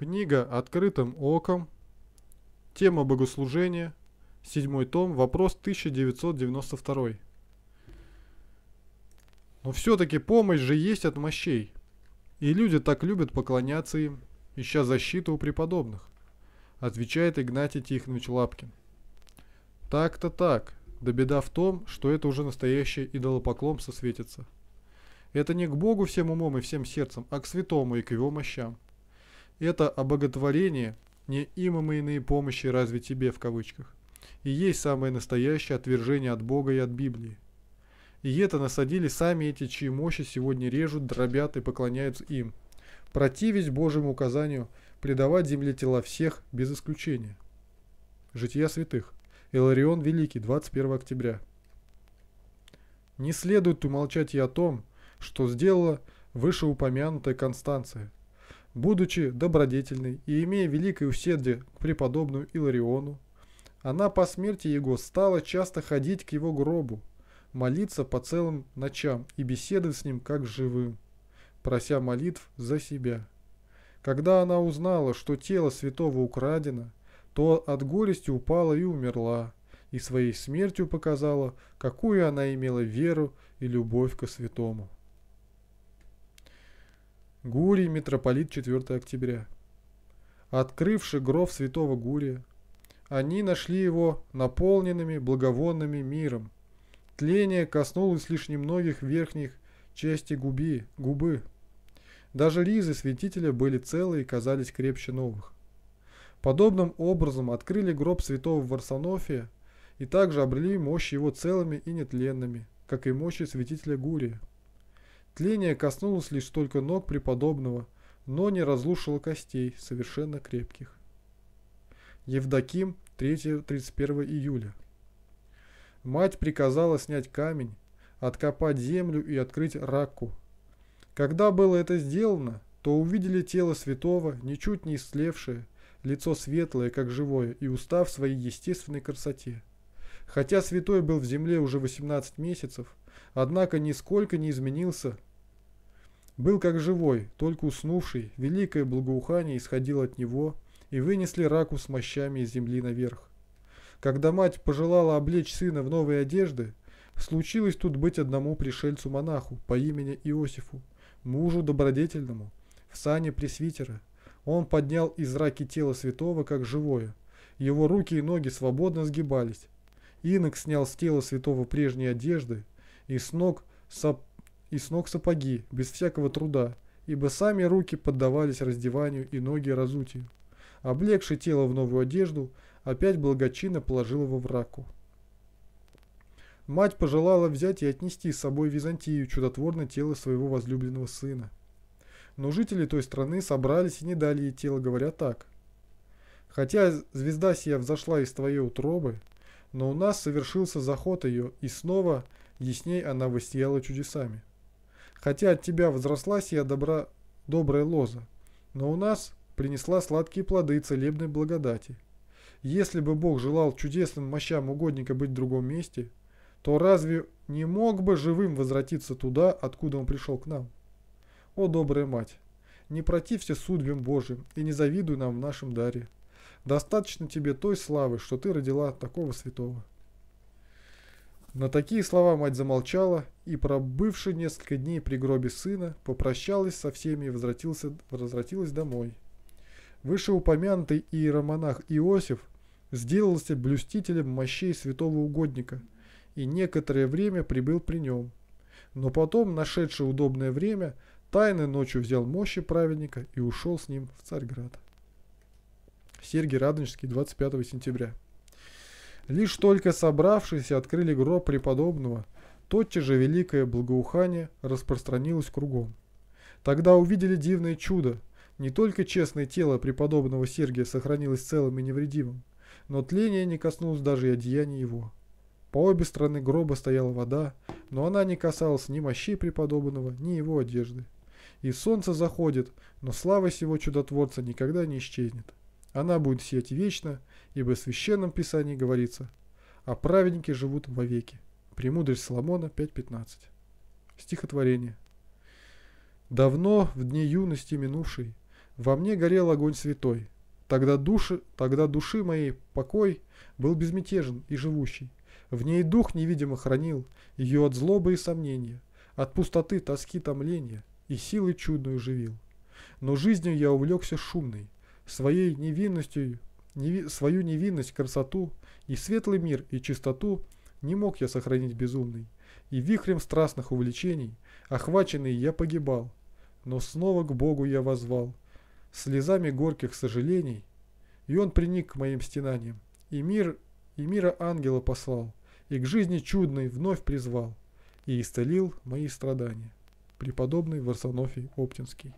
Книга «Открытым оком». Тема богослужения. Седьмой том. Вопрос 1992. Но все-таки помощь же есть от мощей. И люди так любят поклоняться им, ища защиту у преподобных. Отвечает Игнатий Тихонович Лапкин. Так-то так. Да беда в том, что это уже настоящее идолопоклонство светится. Это не к Богу всем умом и всем сердцем, а к святому и к его мощам – это обоготворение неимомойные помощи разве тебе в кавычках. И есть самое настоящее отвержение от Бога и от Библии. И это насадили сами эти, чьи мощи сегодня режут, дробят и поклоняются им, противясь Божьему указанию предавать земле тела всех без исключения. Жития святых. Иларион Великий, 21 октября. Не следует умолчать и о том, что сделала вышеупомянутая Констанция – Будучи добродетельной и имея великое усердие к преподобному Илариону, она по смерти его стала часто ходить к его гробу, молиться по целым ночам и беседовать с ним как живым, прося молитв за себя. Когда она узнала, что тело святого украдено, то от горести упала и умерла, и своей смертью показала, какую она имела веру и любовь ко святому. Гурий, митрополит 4 октября. Открывший гроб святого Гурия, они нашли его наполненными благовонными миром. Тление коснулось лишь немногих верхних частей губи, губы. Даже ризы святителя были целы и казались крепче новых. Подобным образом открыли гроб святого Варсонофия и также обрели мощь его целыми и нетленными, как и мощи святителя Гурия. Тление коснулось лишь только ног преподобного, но не разрушило костей, совершенно крепких. Евдоким, 3-31 июля. Мать приказала снять камень, откопать землю и открыть раку. Когда было это сделано, то увидели тело святого, ничуть не истлевшее, лицо светлое, как живое, и устав своей естественной красоте. Хотя святой был в земле уже 18 месяцев, однако нисколько не изменился. Был как живой, только уснувший, великое благоухание исходило от него, и вынесли раку с мощами из земли наверх. Когда мать пожелала облечь сына в новые одежды, случилось тут быть одному пришельцу-монаху по имени Иосифу, мужу добродетельному, в сане пресвитера. Он поднял из раки тело святого, как живое. Его руки и ноги свободно сгибались. Инок снял с тела святого прежние одежды, и с ног, соп... и с ног сапоги, без всякого труда, ибо сами руки поддавались раздеванию и ноги разутию. Облегши тело в новую одежду, опять благочинно положил его в раку. Мать пожелала взять и отнести с собой в Византию чудотворное тело своего возлюбленного сына. Но жители той страны собрались и не дали ей тело, говоря так. «Хотя звезда сия взошла из твоей утробы, но у нас совершился заход ее, и снова ясней она высияла чудесами. Хотя от тебя возросла сия добра, добрая лоза, но у нас принесла сладкие плоды целебной благодати. Если бы Бог желал чудесным мощам угодника быть в другом месте, то разве не мог бы живым возвратиться туда, откуда он пришел к нам? О, добрая мать, не протився судьбам Божьим и не завидуй нам в нашем даре. Достаточно тебе той славы, что ты родила такого святого. На такие слова мать замолчала и, пробывши несколько дней при гробе сына, попрощалась со всеми и возвратился, возвратилась домой. Вышеупомянутый иеромонах Иосиф сделался блюстителем мощей святого угодника и некоторое время прибыл при нем. Но потом, нашедший удобное время, тайно ночью взял мощи праведника и ушел с ним в Царьград. Сергий Радонежский, 25 сентября. Лишь только собравшиеся открыли гроб преподобного, тотчас же великое благоухание распространилось кругом. Тогда увидели дивное чудо. Не только честное тело преподобного Сергия сохранилось целым и невредимым, но тление не коснулось даже и одеяния его. По обе стороны гроба стояла вода, но она не касалась ни мощей преподобного, ни его одежды. И солнце заходит, но слава сего чудотворца никогда не исчезнет. Она будет сиять вечно, ибо в Священном Писании говорится, а праведники живут вовеки. Премудрость Соломона 5.15. Стихотворение. Давно, в дни юности минувшей, во мне горел огонь святой. Тогда души, тогда души моей покой был безмятежен и живущий. В ней дух невидимо хранил ее от злобы и сомнения, от пустоты, тоски, томления и силы чудную живил. Но жизнью я увлекся шумной, своей невинностью, неви, свою невинность, красоту, и светлый мир, и чистоту не мог я сохранить безумный, и вихрем страстных увлечений, охваченный я погибал, но снова к Богу я возвал, слезами горьких сожалений, и он приник к моим стенаниям, и мир, и мира ангела послал, и к жизни чудной вновь призвал, и исцелил мои страдания. Преподобный Варсонофий Оптинский.